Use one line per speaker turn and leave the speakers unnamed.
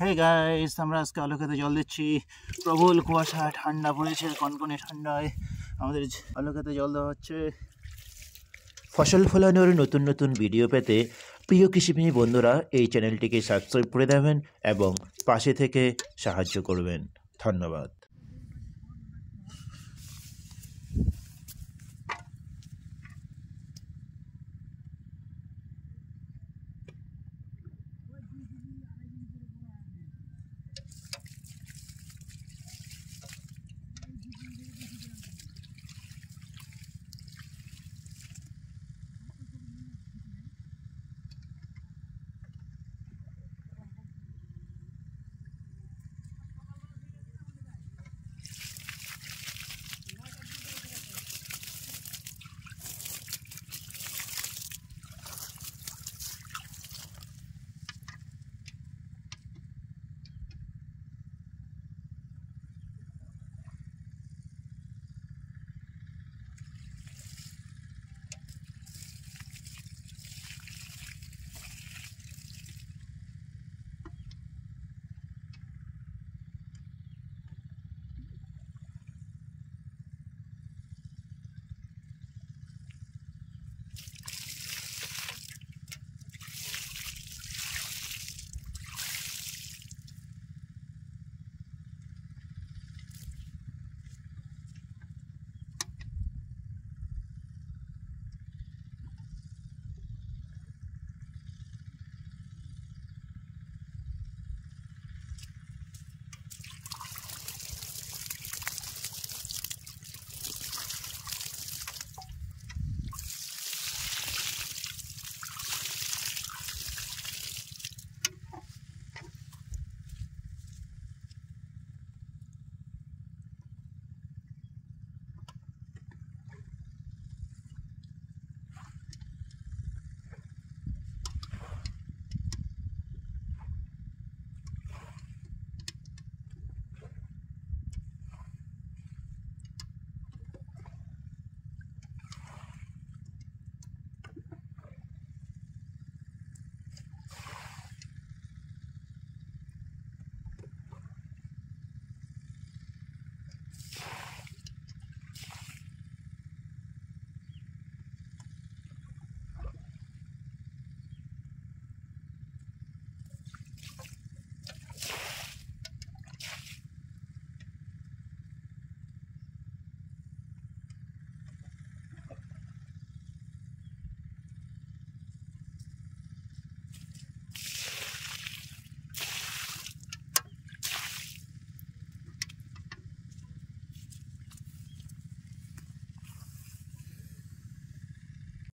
hey guys আমরা আজকে আলোকেতে জল দিচ্ছি প্রবল কুয়াশা ঠান্ডা পড়েছে কনকনে ঠান্ডায় আমাদের আলোকেতে জল দেওয়া হচ্ছে
ফসল ফলানোর নতুন নতুন ভিডিও পেতে প্রিয় কৃষিপ্রেমী বন্ধুরা এই চ্যানেলটিকে সাবস্ক্রাইব করে দেবেন এবং পাশে থেকে সাহায্য করবেন ধন্যবাদ